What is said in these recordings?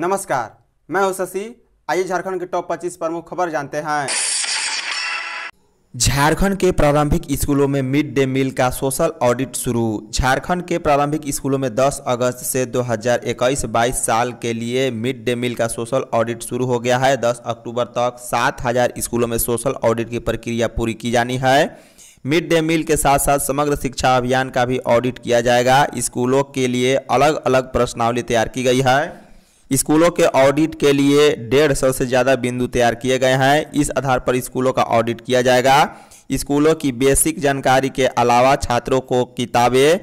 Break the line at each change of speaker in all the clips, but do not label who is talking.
नमस्कार मैं हूं शशि आइए झारखंड के टॉप 25 प्रमुख खबर जानते हैं झारखंड के प्रारंभिक स्कूलों में मिड डे मील का सोशल ऑडिट शुरू झारखंड के प्रारंभिक स्कूलों में 10 अगस्त से 2021-22 साल के लिए मिड डे मील का सोशल ऑडिट शुरू हो गया है 10 अक्टूबर तक 7000 स्कूलों में सोशल ऑडिट की प्रक्रिया पूरी की जानी है मिड डे मील के साथ साथ समग्र शिक्षा अभियान का भी ऑडिट किया जाएगा स्कूलों के लिए अलग अलग प्रश्नावली तैयार की गई है स्कूलों के ऑडिट के लिए डेढ़ सौ से ज़्यादा बिंदु तैयार किए गए हैं इस आधार पर स्कूलों का ऑडिट किया जाएगा स्कूलों की बेसिक जानकारी के अलावा छात्रों को किताबें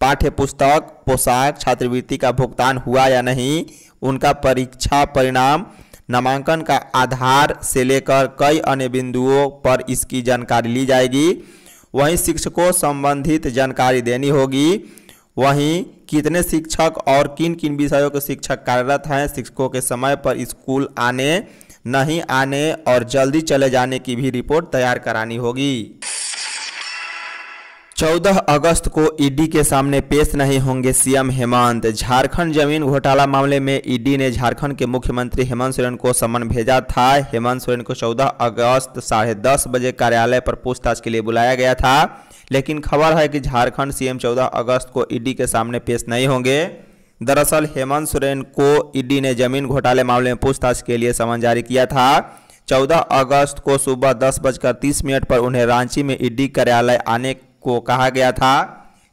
पाठ्य पुस्तक पोशाक छात्रवृत्ति का भुगतान हुआ या नहीं उनका परीक्षा परिणाम नामांकन का आधार से लेकर कई अन्य बिंदुओं पर इसकी जानकारी ली जाएगी वहीं शिक्षकों संबंधित जानकारी देनी होगी वहीं कितने शिक्षक और किन किन विषयों के शिक्षक कार्यरत हैं शिक्षकों के समय पर स्कूल आने नहीं आने और जल्दी चले जाने की भी रिपोर्ट तैयार करानी होगी 14 अगस्त को ईडी के सामने पेश नहीं होंगे सीएम हेमंत झारखंड जमीन घोटाला मामले में ईडी ने झारखंड के मुख्यमंत्री हेमंत सोरेन को समन भेजा था हेमंत सोरेन को 14 अगस्त साढ़े दस बजे कार्यालय पर पूछताछ के लिए बुलाया गया था लेकिन खबर है कि झारखंड सीएम 14 अगस्त को ईडी के सामने पेश नहीं होंगे दरअसल हेमंत सोरेन को ईडी ने जमीन घोटाले मामले में पूछताछ के लिए समन जारी किया था 14 अगस्त को सुबह दस बजकर तीस मिनट पर उन्हें रांची में ईडी कार्यालय आने को कहा गया था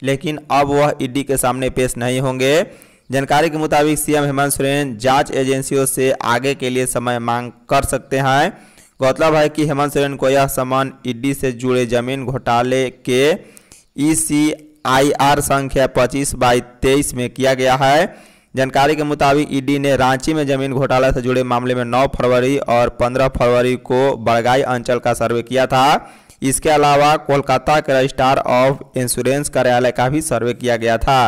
लेकिन अब वह ईडी के सामने पेश नहीं होंगे जानकारी के मुताबिक सीएम हेमंत सोरेन जांच एजेंसियों से आगे के लिए समय मांग कर सकते हैं मतलब है कि हेमंत सोरेन को यह सम्मान ईडी से जुड़े जमीन घोटाले के ई सी आई आर संख्या पच्चीस बाई तेईस में किया गया है जानकारी के मुताबिक ईडी ने रांची में जमीन घोटाले से जुड़े मामले में 9 फरवरी और 15 फरवरी को बड़गाई अंचल का सर्वे किया था इसके अलावा कोलकाता के रजिस्ट्रार ऑफ इंश्योरेंस कार्यालय का भी सर्वे किया गया था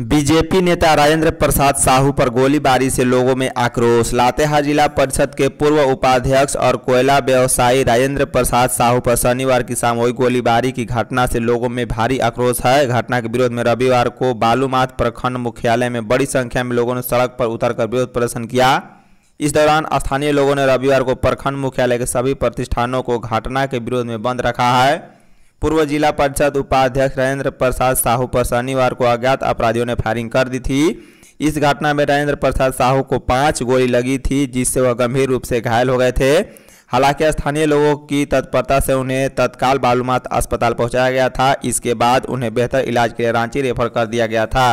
बीजेपी नेता राजेंद्र प्रसाद साहू पर गोलीबारी से लोगों में आक्रोश लातेहार जिला परिषद के पूर्व उपाध्यक्ष और कोयला व्यवसायी राजेंद्र प्रसाद साहू पर शनिवार की शाम हुई गोलीबारी की घटना से लोगों में भारी आक्रोश है घटना के विरोध में रविवार को बालूमाथ प्रखंड मुख्यालय में बड़ी संख्या में लोगों ने सड़क पर उतर विरोध प्रदर्शन किया इस दौरान स्थानीय लोगों ने रविवार को प्रखंड मुख्यालय के सभी प्रतिष्ठानों को घटना के विरोध में बंद रखा है पूर्व जिला परिषद उपाध्यक्ष राजेंद्र प्रसाद साहू पर शनिवार को अज्ञात अपराधियों ने फायरिंग कर दी थी इस घटना में राजेंद्र प्रसाद साहू को पांच गोली लगी थी जिससे वह गंभीर रूप से घायल हो गए थे हालांकि स्थानीय लोगों की तत्परता से उन्हें तत्काल बालूमाथ अस्पताल पहुंचाया गया था इसके बाद उन्हें बेहतर इलाज के लिए रांची रेफर कर दिया गया था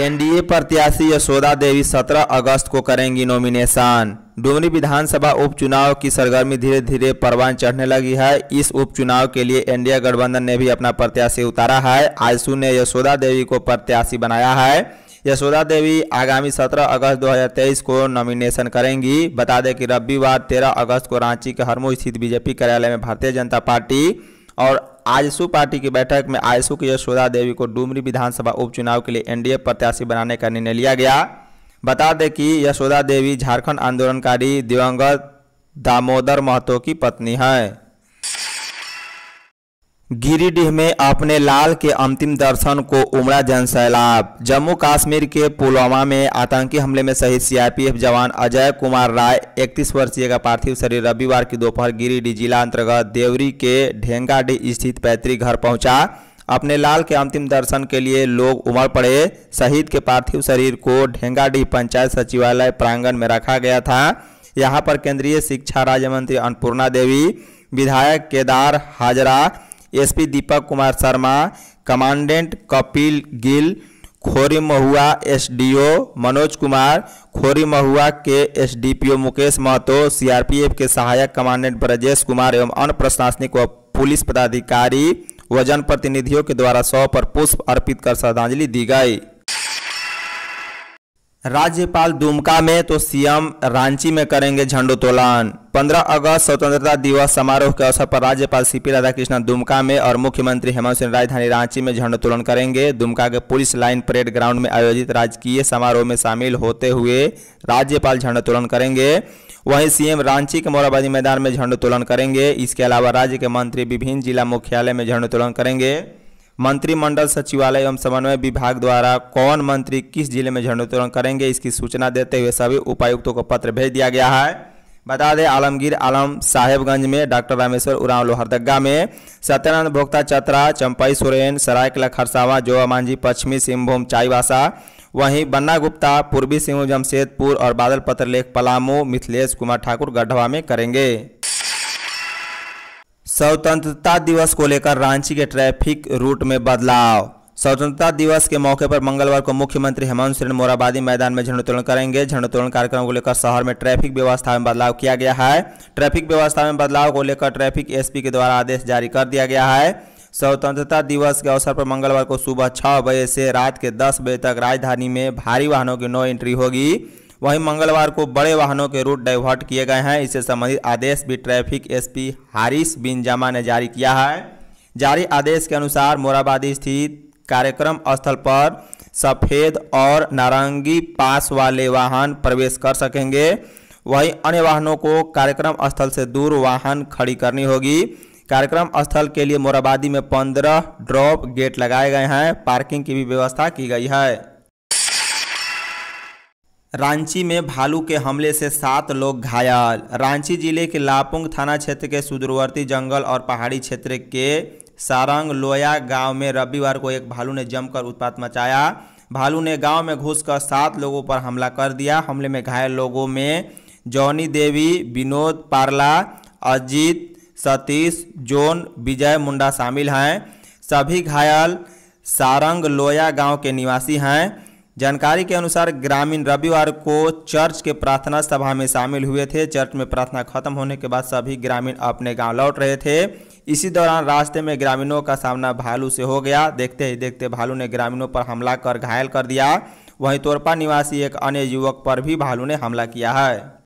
एनडीए प्रत्याशी यशोदा देवी 17 अगस्त को करेंगी नॉमिनेशन डुमरी विधानसभा उपचुनाव की सरगर्मी धीरे धीरे परवान चढ़ने लगी है इस उपचुनाव के लिए एनडीए गठबंधन ने भी अपना प्रत्याशी उतारा है आयसू ने यशोदा देवी को प्रत्याशी बनाया है यशोदा देवी आगामी 17 अगस्त 2023 को नॉमिनेशन करेंगी बता दें कि रविवार 13 अगस्त को रांची के हरमो स्थित बीजेपी कार्यालय में भारतीय जनता पार्टी और आजसू पार्टी की बैठक में आयसू की यशोदा देवी को डुमरी विधानसभा उपचुनाव के लिए एनडीए प्रत्याशी बनाने का निर्णय लिया गया बता दें कि यशोदा देवी झारखंड आंदोलनकारी दिवंगत दामोदर महतो की पत्नी है गिरिडीह में अपने लाल के अंतिम दर्शन को उमड़ा जनसैलाब जम्मू कश्मीर के पुलवामा में आतंकी हमले में शहीद सीआरपीएफ जवान अजय कुमार राय 31 वर्षीय का पार्थिव शरीर रविवार की दोपहर गिरिडीह जिला अंतर्गत देवरी के ढेंगाडीह स्थित पैतृक घर पहुंचा अपने लाल के अंतिम दर्शन के लिए लोग उमड़ पड़े शहीद के पार्थिव शरीर को ढेंगाडीह पंचायत सचिवालय प्रांगण में रखा गया था यहाँ पर केंद्रीय शिक्षा राज्य मंत्री अन्नपूर्णा देवी विधायक Kedar Hazra SP Deepak Kumar Sharma commandant Kapil Gill Khori Mahua SDO Manoj Kumar Khori Mahua के एसडीपीओ मुकेश महतो सीआरपीएफ के सहायक कमांडेंट ब्रजेश कुमार एवं अन्य प्रशासनिक व पुलिस पदाधिकारी व जनप्रतिनिधियों के द्वारा सौ पर पुष्प अर्पित कर श्रद्धांजलि दी गई राज्यपाल दुमका में तो सीएम रांची में करेंगे झंडोत्तोलन 15 अगस्त स्वतंत्रता दिवस समारोह के अवसर पर राज्यपाल सीपी राधाकृष्णन दुमका में और मुख्यमंत्री हेमंत सिंह राजधानी रांची में झंडोत्तोलन करेंगे दुमका के पुलिस लाइन परेड ग्राउंड में आयोजित राजकीय समारोह में शामिल होते हुए राज्यपाल झंडोत्तोलन करेंगे वहीं सीएम रांची के मोराबादी मैदान में झंडोत्तोलन करेंगे इसके अलावा राज्य के मंत्री विभिन्न जिला मुख्यालय में झंडोत्तोलन करेंगे मंत्रिमंडल सचिवालय एवं समन्वय विभाग द्वारा कौन मंत्री किस जिले में झंडोत्तोलन करेंगे इसकी सूचना देते हुए सभी उपायुक्तों को पत्र भेज दिया गया है बता दें आलमगीर आलम साहेबगंज में डॉक्टर रामेश्वर उरांव लोहरदगा में सत्यानंद भोक्ता चतरा चंपाई सोरेन सरायकला खरसावा जोआ मांझी पश्चिमी सिंहभूम चाईबासा वहीं बन्ना गुप्ता पूर्वी सिंहभूम जमशेदपुर और बादल पत्रलेख पलामू मिथिलेश कुमार ठाकुर गढ़वा में करेंगे स्वतंत्रता दिवस को लेकर रांची के ट्रैफिक रूट में बदलाव स्वतंत्रता दिवस के मौके पर मंगलवार को मुख्यमंत्री हेमंत सोरेन मोराबादी मैदान में झंडोत्तोलन करेंगे झंडोत्तोलन कार्यक्रम को लेकर शहर में ट्रैफिक व्यवस्था में बदलाव किया गया है ट्रैफिक व्यवस्था में बदलाव को लेकर ट्रैफिक एसपी के द्वारा आदेश जारी कर दिया गया है स्वतंत्रता दिवस के अवसर पर मंगलवार को सुबह छः बजे से रात के दस बजे तक राजधानी में भारी वाहनों की नो एंट्री होगी वहीं मंगलवार को बड़े वाहनों के रूट डाइवर्ट किए गए हैं इससे संबंधित आदेश भी ट्रैफिक एसपी हारिस बिन जामा ने जारी किया है जारी आदेश के अनुसार मोराबादी स्थित कार्यक्रम स्थल पर सफ़ेद और नारंगी पास वाले वाहन प्रवेश कर सकेंगे वहीं अन्य वाहनों को कार्यक्रम स्थल से दूर वाहन खड़ी करनी होगी कार्यक्रम स्थल के लिए मोराबादी में पंद्रह ड्रॉप गेट लगाए गए हैं पार्किंग की भी व्यवस्था की गई है रांची में भालू के हमले से सात लोग घायल रांची जिले के लापुंग थाना क्षेत्र के सुदूरवर्ती जंगल और पहाड़ी क्षेत्र के सारंग लोया गांव में रविवार को एक भालू ने जमकर उत्पात मचाया भालू ने गांव में घुसकर सात लोगों पर हमला कर दिया हमले में घायल लोगों में जॉनी देवी विनोद पार्ला अजीत सतीश जोन विजय मुंडा शामिल हैं सभी घायल सारंग लोया गांव के निवासी हैं जानकारी के अनुसार ग्रामीण रविवार को चर्च के प्रार्थना सभा में शामिल हुए थे चर्च में प्रार्थना खत्म होने के बाद सभी ग्रामीण अपने गांव लौट रहे थे इसी दौरान रास्ते में ग्रामीणों का सामना भालू से हो गया देखते ही देखते भालू ने ग्रामीणों पर हमला कर घायल कर दिया वहीं तोरपा निवासी एक अन्य युवक पर भी भालू ने हमला किया है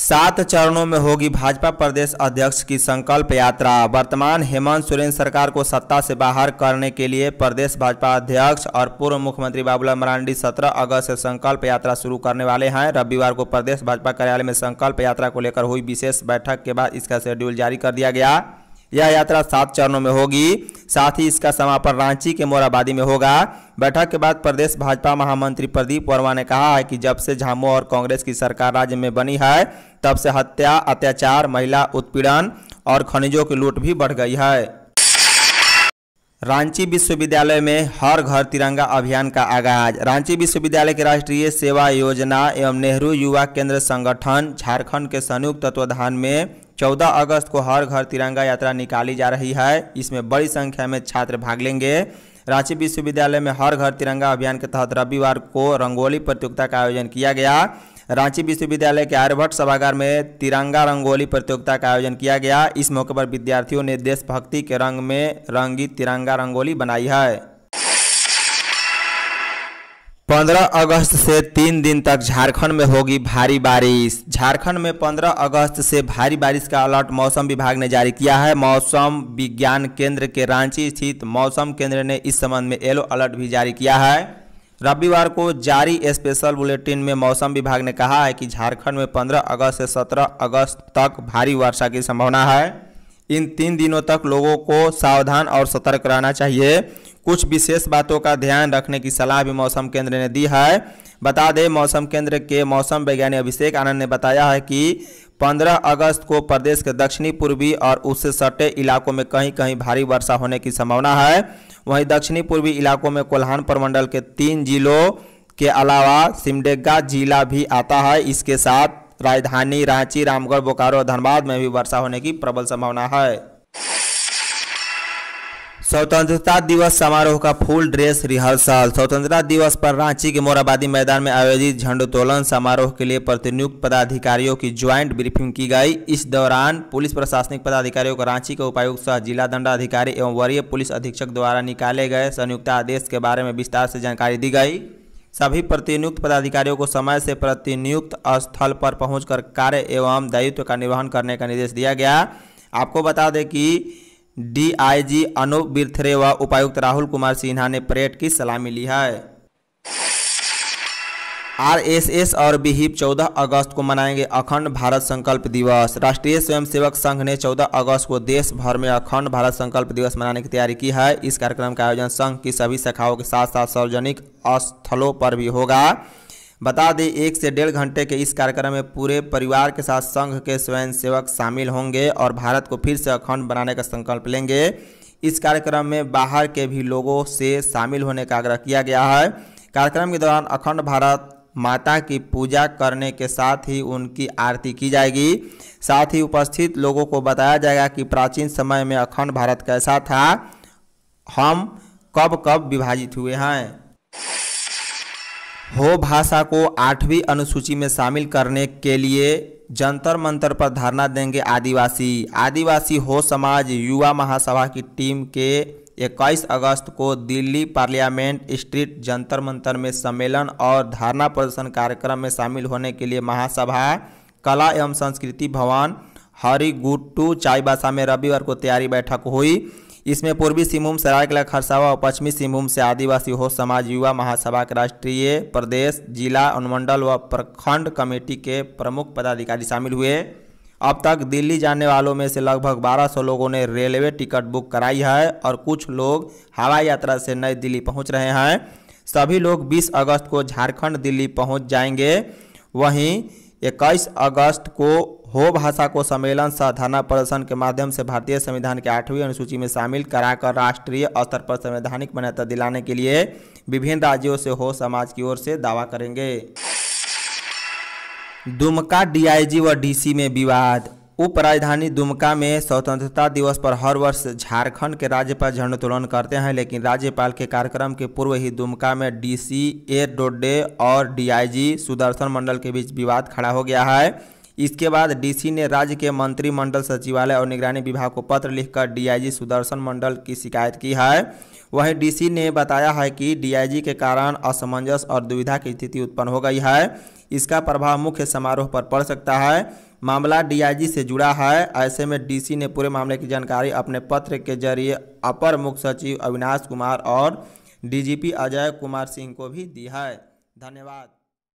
सात चरणों में होगी भाजपा प्रदेश अध्यक्ष की संकल्प यात्रा वर्तमान हेमंत सोरेन सरकार को सत्ता से बाहर करने के लिए प्रदेश भाजपा अध्यक्ष और पूर्व मुख्यमंत्री बाबूलाल मरांडी 17 अगस्त से संकल्प यात्रा शुरू करने वाले हैं रविवार को प्रदेश भाजपा कार्यालय में संकल्प यात्रा को लेकर हुई विशेष बैठक के बाद इसका शेड्यूल जारी कर दिया गया यह यात्रा सात चरणों में होगी साथ ही इसका समापन रांची के मोराबादी में होगा बैठक के बाद प्रदेश भाजपा महामंत्री प्रदीप वर्मा ने कहा है कि जब से झामो और कांग्रेस की सरकार राज्य में बनी है तब से हत्या अत्याचार महिला उत्पीड़न और खनिजों की लूट भी बढ़ गई है रांची विश्वविद्यालय में हर घर तिरंगा अभियान का आगाज रांची विश्वविद्यालय के राष्ट्रीय सेवा योजना एवं नेहरू युवा केंद्र संगठन झारखंड के संयुक्त तत्वाधान में 14 अगस्त को हर घर तिरंगा यात्रा निकाली जा रही है इसमें बड़ी संख्या में छात्र भाग लेंगे रांची विश्वविद्यालय में हर घर तिरंगा अभियान के तहत रविवार को रंगोली प्रतियोगिता का आयोजन किया गया रांची विश्वविद्यालय के आर्यभट्ट सभागार में तिरंगा रंगोली प्रतियोगिता का आयोजन किया गया इस मौके पर विद्यार्थियों ने देशभक्ति के रंग में रंगी तिरंगा रंगोली बनाई है पंद्रह अगस्त से तीन दिन तक झारखंड में होगी भारी बारिश झारखंड में पंद्रह अगस्त से भारी बारिश का अलर्ट मौसम विभाग ने जारी किया है मौसम विज्ञान केंद्र के रांची स्थित मौसम केंद्र ने इस संबंध में येलो अलर्ट भी जारी किया है रविवार को जारी स्पेशल बुलेटिन में मौसम विभाग ने कहा है कि झारखंड में पंद्रह अगस्त से सत्रह अगस्त तक भारी वर्षा की संभावना है इन तीन दिनों तक लोगों को सावधान और सतर्क रहना चाहिए कुछ विशेष बातों का ध्यान रखने की सलाह भी मौसम केंद्र ने दी है बता दें मौसम केंद्र के मौसम वैज्ञानिक अभिषेक आनंद ने बताया है कि 15 अगस्त को प्रदेश के दक्षिणी पूर्वी और उससे सटे इलाकों में कहीं कहीं भारी वर्षा होने की संभावना है वहीं दक्षिणी पूर्वी इलाकों में कोल्हान प्रमंडल के तीन जिलों के अलावा सिमडेगा जिला भी आता है इसके साथ राजधानी रांची रामगढ़ बोकारो और धनबाद में भी वर्षा होने की प्रबल संभावना है स्वतंत्रता दिवस समारोह का फुल ड्रेस रिहर्सल स्वतंत्रता दिवस पर रांची के मोराबादी मैदान में आयोजित झंडोत्तोलन समारोह के लिए प्रतिनियुक्त पदाधिकारियों की ज्वाइंट ब्रीफिंग की गई इस दौरान पुलिस प्रशासनिक पदाधिकारियों को रांची के उपायुक्त सह जिला दंडाधिकारी एवं वरीय पुलिस अधीक्षक द्वारा निकाले गए संयुक्त आदेश के बारे में विस्तार से जानकारी दी गई सभी प्रतिनियुक्त पदाधिकारियों को समय से प्रतिनियुक्त स्थल पर पहुंचकर कार्य एवं दायित्व का निर्वहन करने का निर्देश दिया गया आपको बता दें कि डीआईजी अनूप बिरथरे व उपायुक्त राहुल कुमार सिन्हा ने परेड की सलामी ली है आरएसएस और बिहिप 14 अगस्त को मनाएंगे अखंड भारत संकल्प दिवस राष्ट्रीय स्वयंसेवक संघ ने 14 अगस्त को देश भर में अखंड भारत संकल्प दिवस मनाने की तैयारी की है इस कार्यक्रम का आयोजन संघ की सभी शाखाओं के साथ साथ सार्वजनिक स्थलों पर भी होगा बता दें एक से डेढ़ घंटे के इस कार्यक्रम में पूरे परिवार के साथ संघ के स्वयंसेवक शामिल होंगे और भारत को फिर से अखंड बनाने का संकल्प लेंगे इस कार्यक्रम में बाहर के भी लोगों से शामिल होने का आग्रह किया गया है कार्यक्रम के दौरान अखंड भारत माता की पूजा करने के साथ ही उनकी आरती की जाएगी साथ ही उपस्थित लोगों को बताया जाएगा कि प्राचीन समय में अखंड भारत कैसा था हम कब कब विभाजित हुए हैं हो भाषा को आठवीं अनुसूची में शामिल करने के लिए जंतर मंतर पर धरना देंगे आदिवासी आदिवासी हो समाज युवा महासभा की टीम के 21 अगस्त को दिल्ली पार्लियामेंट स्ट्रीट जंतर मंतर में सम्मेलन और धरना प्रदर्शन कार्यक्रम में शामिल होने के लिए महासभा कला एवं संस्कृति भवन हरी गुट्टू चाईबासा में रविवार को तैयारी बैठक हुई इसमें पूर्वी सिंहभूम सरायकला खरसावा और पश्चिमी सिंहभूम से आदिवासी हो समाज युवा महासभा के राष्ट्रीय प्रदेश जिला अनुमंडल व प्रखंड कमेटी के प्रमुख पदाधिकारी शामिल हुए अब तक दिल्ली जाने वालों में से लगभग 1200 लोगों ने रेलवे टिकट बुक कराई है और कुछ लोग हवाई यात्रा से नई दिल्ली पहुंच रहे हैं सभी लोग 20 अगस्त को झारखंड दिल्ली पहुंच जाएंगे वहीं इक्कीस अगस्त को हो भाषा को सम्मेलन धरना प्रदर्शन के माध्यम से भारतीय संविधान के आठवीं अनुसूची में शामिल कराकर राष्ट्रीय स्तर पर संवैधानिक मान्यता दिलाने के लिए विभिन्न राज्यों से हो समाज की ओर से दावा करेंगे दुमका डीआईजी व डीसी में विवाद उपराजधानी दुमका में स्वतंत्रता दिवस पर हर वर्ष झारखंड के राज्यपाल झंडोत्तोलन करते हैं लेकिन राज्यपाल के कार्यक्रम के पूर्व ही दुमका में डीसी ए डोडे और डीआईजी सुदर्शन मंडल के बीच विवाद खड़ा हो गया है इसके बाद डीसी ने राज्य के मंत्रिमंडल सचिवालय और निगरानी विभाग को पत्र लिखकर डीआईजी सुदर्शन मंडल की शिकायत की है वहीं डीसी ने बताया है कि डीआईजी के कारण असमंजस और दुविधा की स्थिति उत्पन्न हो गई है इसका प्रभाव मुख्य समारोह पर पड़ सकता है मामला डीआईजी से जुड़ा है ऐसे में डीसी ने पूरे मामले की जानकारी अपने पत्र के जरिए अपर मुख्य सचिव अविनाश कुमार और डीजीपी अजय कुमार सिंह को भी दी है धन्यवाद